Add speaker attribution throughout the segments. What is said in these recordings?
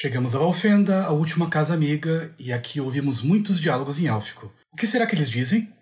Speaker 1: Chegamos à Valfenda, a última casa amiga, e aqui ouvimos muitos diálogos em élfico. O que será que eles dizem?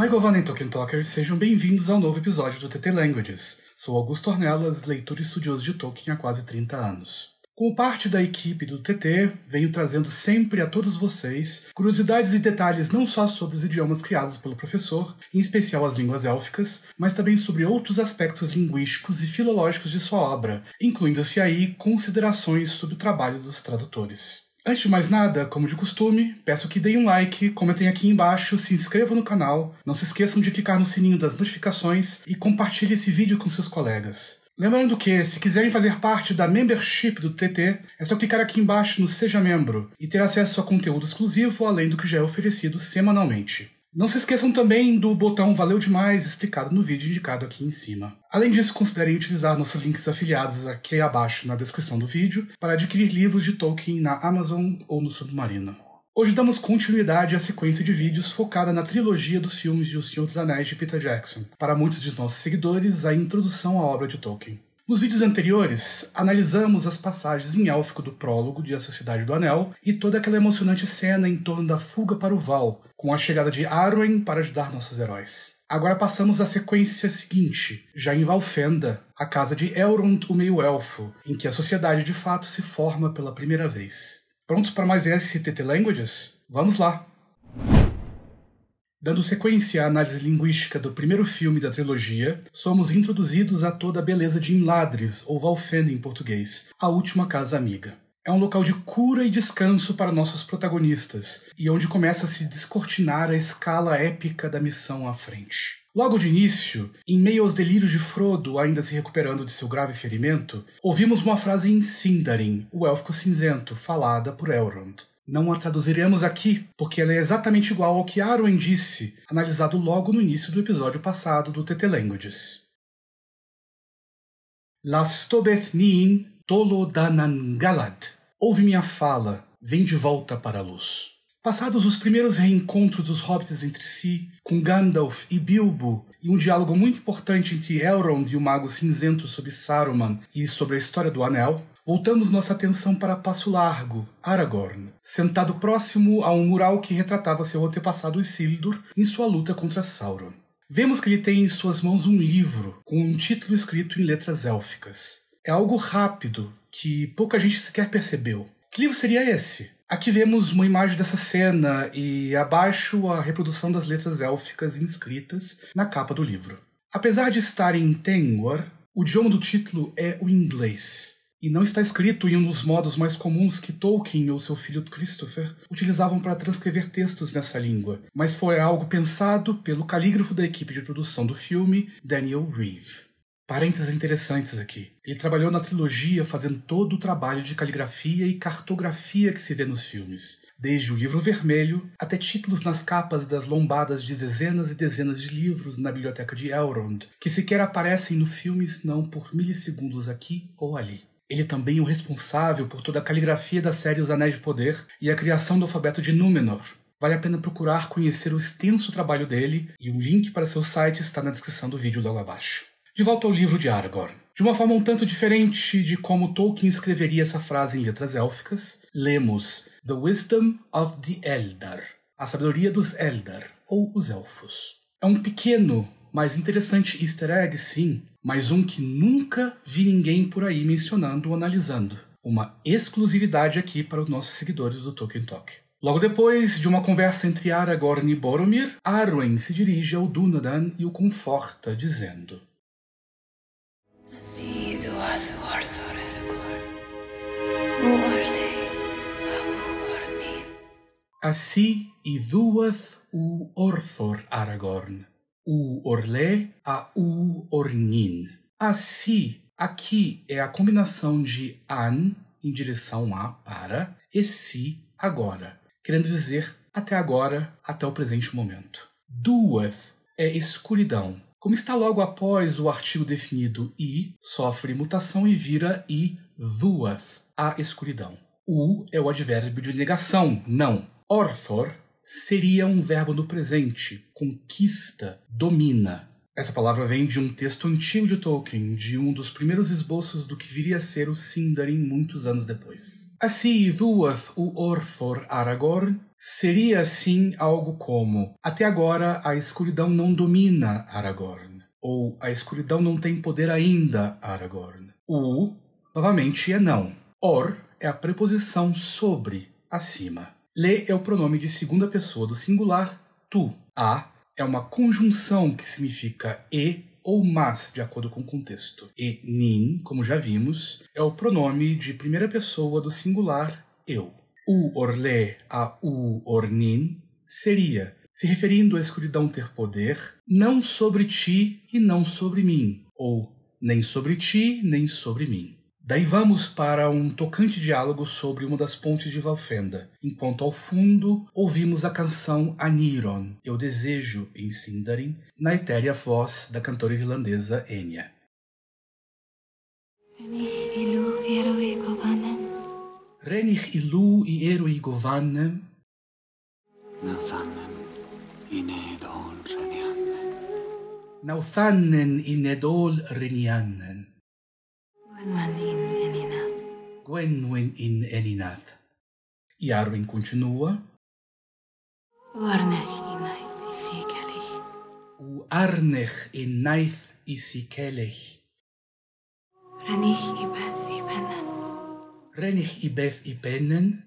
Speaker 1: My Govana Tolkien Talkers, sejam bem-vindos ao novo episódio do TT Languages. Sou Augusto Ornelas, leitor e estudioso de Tolkien há quase 30 anos. Como parte da equipe do TT, venho trazendo sempre a todos vocês curiosidades e detalhes não só sobre os idiomas criados pelo professor, em especial as línguas élficas, mas também sobre outros aspectos linguísticos e filológicos de sua obra, incluindo-se aí considerações sobre o trabalho dos tradutores. Antes de mais nada, como de costume, peço que deem um like, comentem aqui embaixo, se inscrevam no canal, não se esqueçam de clicar no sininho das notificações e compartilhe esse vídeo com seus colegas. Lembrando que, se quiserem fazer parte da membership do TT, é só clicar aqui embaixo no Seja Membro e ter acesso a conteúdo exclusivo além do que já é oferecido semanalmente. Não se esqueçam também do botão Valeu Demais explicado no vídeo indicado aqui em cima. Além disso, considerem utilizar nossos links afiliados aqui abaixo na descrição do vídeo para adquirir livros de Tolkien na Amazon ou no Submarino. Hoje damos continuidade à sequência de vídeos focada na trilogia dos filmes de O Senhor dos Anéis de Peter Jackson, para muitos de nossos seguidores, a introdução à obra de Tolkien. Nos vídeos anteriores, analisamos as passagens em élfico do prólogo de A Sociedade do Anel e toda aquela emocionante cena em torno da fuga para o Val, com a chegada de Arwen para ajudar nossos heróis. Agora passamos à sequência seguinte, já em Valfenda, a casa de Elrond o Meio-Elfo, em que a sociedade de fato se forma pela primeira vez. Prontos para mais STT Languages? Vamos lá! Dando sequência à análise linguística do primeiro filme da trilogia, somos introduzidos a toda a beleza de Imladres, ou Valfenda em português, a última casa amiga. É um local de cura e descanso para nossos protagonistas, e onde começa a se descortinar a escala épica da missão à frente. Logo de início, em meio aos delírios de Frodo ainda se recuperando de seu grave ferimento, ouvimos uma frase em Sindarin, o élfico cinzento, falada por Elrond. Não a traduziremos aqui, porque ela é exatamente igual ao que Arwen disse, analisado logo no início do episódio passado do TT Languages. Lastobethnin Tolodanangalad. Ouve minha fala, vem de volta para a luz. Passados os primeiros reencontros dos hobbits entre si, com Gandalf e Bilbo, e um diálogo muito importante entre Elrond e o Mago Cinzento sobre Saruman e sobre a história do Anel, voltamos nossa atenção para Passo Largo, Aragorn, sentado próximo a um mural que retratava seu antepassado Isildur em sua luta contra Sauron. Vemos que ele tem em suas mãos um livro com um título escrito em letras élficas. É algo rápido que pouca gente sequer percebeu. Que livro seria esse? Aqui vemos uma imagem dessa cena e abaixo a reprodução das letras élficas inscritas na capa do livro. Apesar de estar em Tengwar, o idioma do título é o inglês, e não está escrito em um dos modos mais comuns que Tolkien ou seu filho Christopher utilizavam para transcrever textos nessa língua, mas foi algo pensado pelo calígrafo da equipe de produção do filme, Daniel Reeve. Parênteses interessantes aqui. Ele trabalhou na trilogia fazendo todo o trabalho de caligrafia e cartografia que se vê nos filmes, desde o livro vermelho até títulos nas capas das lombadas de dezenas e dezenas de livros na biblioteca de Elrond, que sequer aparecem no filme senão por milissegundos aqui ou ali. Ele é também o responsável por toda a caligrafia da série Os Anéis de Poder e a criação do alfabeto de Númenor. Vale a pena procurar conhecer o extenso trabalho dele e o link para seu site está na descrição do vídeo logo abaixo. De volta ao livro de Aragorn. De uma forma um tanto diferente de como Tolkien escreveria essa frase em letras élficas, lemos The Wisdom of the Eldar, a sabedoria dos Eldar, ou os elfos. É um pequeno, mas interessante easter egg, sim, mas um que nunca vi ninguém por aí mencionando ou analisando. Uma exclusividade aqui para os nossos seguidores do Tolkien Talk. Logo depois de uma conversa entre Aragorn e Boromir, Arwen se dirige ao Dunadan e o conforta, dizendo: Assim Iduath o Orthor Aragorn, u orlé a u ornin. Assim, aqui é a combinação de an em direção a para e si agora, querendo dizer até agora, até o presente momento.
Speaker 2: duas
Speaker 1: é escuridão. Como está logo após o artigo definido i, sofre mutação e vira i duas a escuridão. U é o advérbio de negação, não. Orthor seria um verbo no presente. Conquista, domina. Essa palavra vem de um texto antigo de Tolkien, de um dos primeiros esboços do que viria a ser o Sindarin muitos anos depois. Assim, Idhuath, o Orthor Aragorn, seria assim algo como: Até agora a escuridão não domina Aragorn, ou a escuridão não tem poder ainda Aragorn. O, novamente, é não. Or é a preposição sobre, acima. Le é o pronome de segunda pessoa do singular tu. A é uma conjunção que significa e ou mas, de acordo com o contexto. E nin, como já vimos, é o pronome de primeira pessoa do singular eu. U orle a u ornin seria, se referindo à escuridão ter poder, não sobre ti e não sobre mim, ou nem sobre ti, nem sobre mim. Daí vamos para um tocante diálogo sobre uma das pontes de Valfenda. Enquanto ao fundo, ouvimos a canção Aniron, Eu Desejo, em Sindarin, na etérea voz da cantora irlandesa Enya. Renich ilu i eru i govannem. Nauthannen ine edol reniannen. Nauthannen ine edol reniannen. When Gwenwyn in Elinath. Yarwin continua. O Arnech in Naith Sikelech. O Arnech e Naith e Sikelech. Renich e Beth e Penen. Renich Beth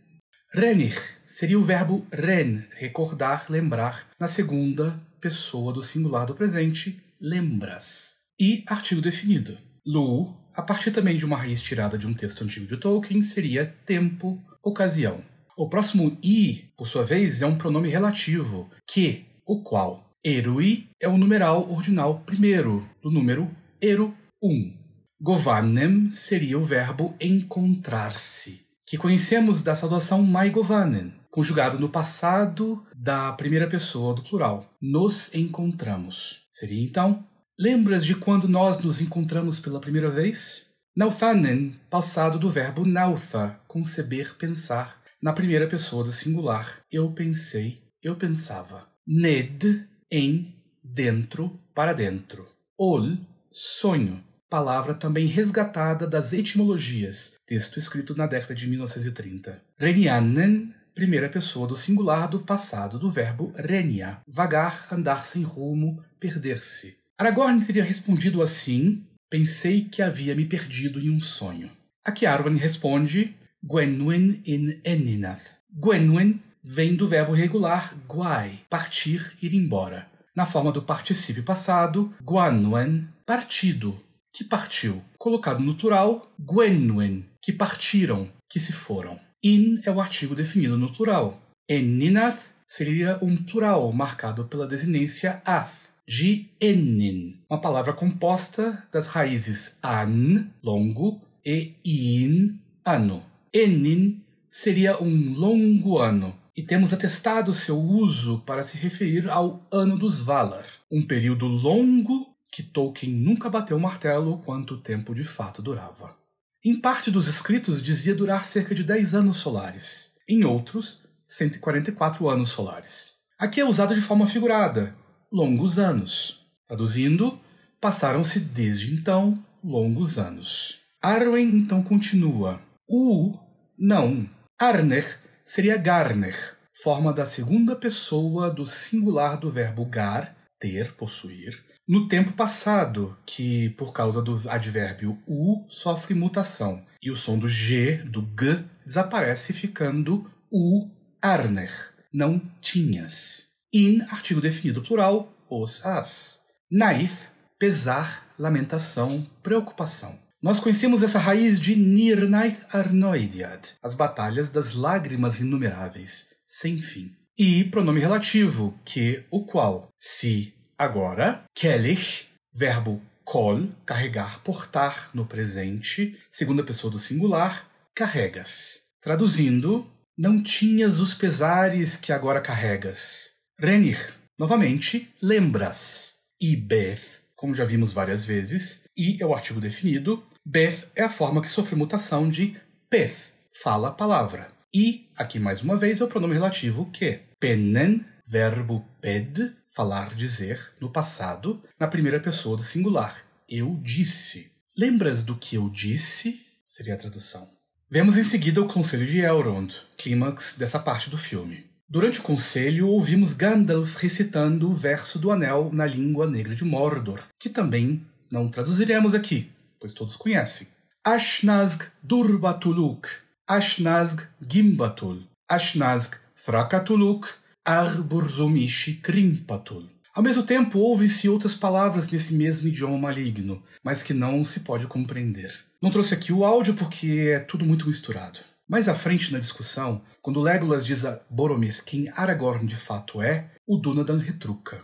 Speaker 1: Renich seria o verbo ren, recordar, lembrar, na segunda pessoa do singular do presente, lembras. E artigo definido. Lu a partir também de uma raiz tirada de um texto antigo de Tolkien, seria tempo, ocasião. O próximo i, por sua vez, é um pronome relativo, que, o qual erui é o numeral ordinal primeiro, do número eru 1. Um. Govanem seria o verbo encontrar-se, que conhecemos da saudação mai govanem, conjugado no passado da primeira pessoa do plural. Nos encontramos. Seria então Lembras de quando nós nos encontramos pela primeira vez? Nauthanen, passado do verbo nautha, conceber, pensar, na primeira pessoa do singular. Eu pensei, eu pensava. Ned, em, dentro, para dentro. Ol, sonho, palavra também resgatada das etimologias, texto escrito na década de 1930. Renianen, primeira pessoa do singular do passado do verbo renia, vagar, andar sem rumo, perder-se. Aragorn teria respondido assim: Pensei que havia me perdido em um sonho. A que Arwen responde: Gwenwyn in Eninath. Gwenwyn vem do verbo regular guai, partir, ir embora. Na forma do particípio passado, Gwanwen, partido, que partiu. Colocado no plural, Gwenwen, que partiram, que se foram. In é o artigo definido no plural. Eninath seria um plural marcado pela desinência ath de Enin, uma palavra composta das raízes an, longo, e in, ano. Enin seria um longo ano, e temos atestado seu uso para se referir ao Ano dos Valar, um período longo que Tolkien nunca bateu o martelo quanto tempo de fato durava. Em parte dos escritos dizia durar cerca de 10 anos solares, em outros, 144 anos solares. Aqui é usado de forma figurada, longos anos. Traduzindo, passaram-se desde então longos anos. Arwen então continua. U, não. Arner seria Garner, forma da segunda pessoa do singular do verbo gar, ter, possuir, no tempo passado, que por causa do advérbio u sofre mutação, e o som do g, do g, desaparece ficando u Arner. Não tinhas in, artigo definido plural, os, as. Naif, pesar, lamentação, preocupação. Nós conhecemos essa raiz de Nirnaith Arnoidiad, as batalhas das lágrimas inumeráveis, sem fim. E pronome relativo, que, o qual, se, agora, kelich, verbo kol, carregar, portar, no presente, segunda pessoa do singular, carregas. Traduzindo, não tinhas os pesares que agora carregas. Renir, novamente, lembras. E Beth, como já vimos várias vezes, e é o artigo definido. Beth é a forma que sofre mutação de Peth, fala a palavra. E, aqui mais uma vez, é o pronome relativo que. É Penen, verbo ped, falar, dizer, no passado, na primeira pessoa do singular. Eu disse. Lembras do que eu disse? Seria a tradução. Vemos em seguida o Conselho de Elrond, clímax dessa parte do filme. Durante o conselho, ouvimos Gandalf recitando o verso do Anel na língua negra de Mordor, que também não traduziremos aqui, pois todos conhecem. Ashnazg Durbatuluk, Ashnazg Gimbatul, Ashnazg Frakatuluk, Arburzumishi Krimpatul. Ao mesmo tempo, ouvem-se outras palavras nesse mesmo idioma maligno, mas que não se pode compreender. Não trouxe aqui o áudio porque é tudo muito misturado. Mais à frente na discussão, quando Legolas diz a Boromir quem Aragorn de fato é, o Dunadan retruca.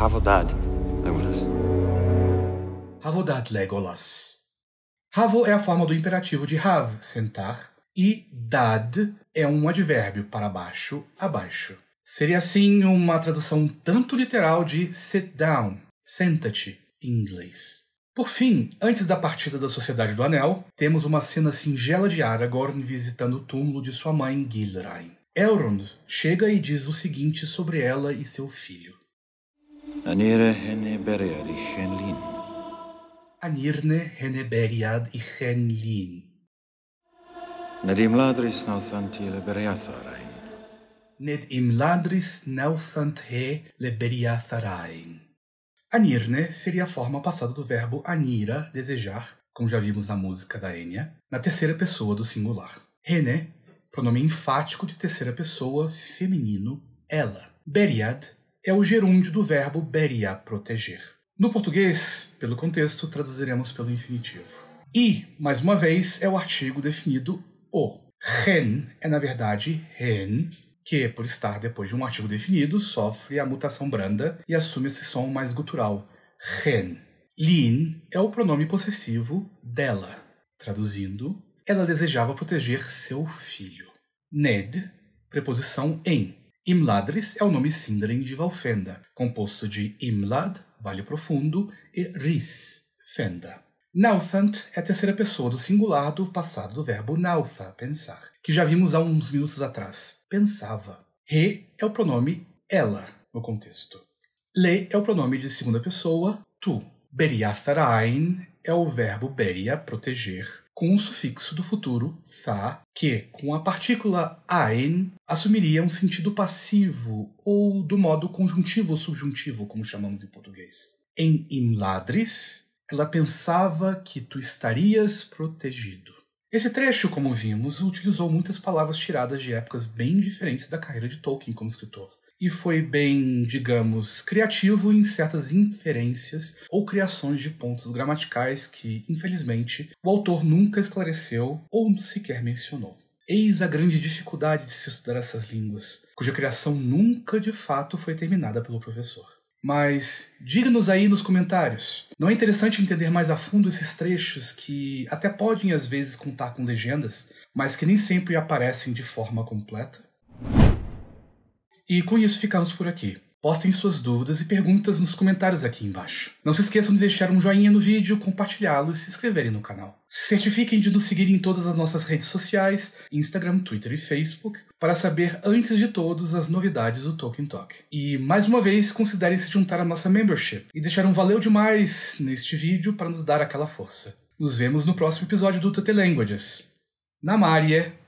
Speaker 1: Havodad, Legolas. Havodad, Legolas. Havo é a forma do imperativo de hav, sentar, e dad é um advérbio para baixo, abaixo. Seria assim uma tradução tanto literal de sit down, senta-te, em inglês. Por fim, antes da partida da Sociedade do Anel, temos uma cena singela de Aragorn visitando o túmulo de sua mãe Gilrain. Elrond chega e diz o seguinte sobre ela e seu filho. Anirne heneberiad e chenlin. Ned imladris nauthant i leberiatharain. Ned imladris nauthant he leberiatharain. Anirne né? seria a forma passada do verbo anira, desejar, como já vimos na música da Enya, na terceira pessoa do singular. Rene, pronome enfático de terceira pessoa, feminino, ela. Beriad é o gerúndio do verbo beria, proteger. No português, pelo contexto, traduziremos pelo infinitivo. E, mais uma vez, é o artigo definido o. Ren é, na verdade, ren, que, por estar depois de um artigo definido, sofre a mutação branda e assume esse som mais gutural, ren. Lin é o pronome possessivo dela. Traduzindo, ela desejava proteger seu filho. Ned, preposição em. Imladris é o nome Sindarin de Valfenda, composto de Imlad, Vale Profundo, e Ris, Fenda. Nauthant é a terceira pessoa do singular do passado do verbo nautha, pensar, que já vimos há uns minutos atrás. Pensava. Re é o pronome ela, no contexto. Le é o pronome de segunda pessoa, tu. Beriatharain é o verbo beria, proteger, com o sufixo do futuro tha, que, com a partícula ein, assumiria um sentido passivo ou do modo conjuntivo ou subjuntivo, como chamamos em português. Em imladris, ela pensava que tu estarias protegido. Esse trecho, como vimos, utilizou muitas palavras tiradas de épocas bem diferentes da carreira de Tolkien como escritor. E foi bem, digamos, criativo em certas inferências ou criações de pontos gramaticais que, infelizmente, o autor nunca esclareceu ou sequer mencionou. Eis a grande dificuldade de se estudar essas línguas, cuja criação nunca de fato foi terminada pelo professor. Mas diga-nos aí nos comentários. Não é interessante entender mais a fundo esses trechos que até podem às vezes contar com legendas, mas que nem sempre aparecem de forma completa? E com isso ficamos por aqui. Postem suas dúvidas e perguntas nos comentários aqui embaixo. Não se esqueçam de deixar um joinha no vídeo, compartilhá-lo e se inscreverem no canal. Certifiquem de nos seguir em todas as nossas redes sociais, Instagram, Twitter e Facebook, para saber antes de todos as novidades do Tolkien Talk. E mais uma vez, considerem se juntar à nossa membership e deixar um valeu demais neste vídeo para nos dar aquela força. Nos vemos no próximo episódio do Tutelanguages. Na Maria!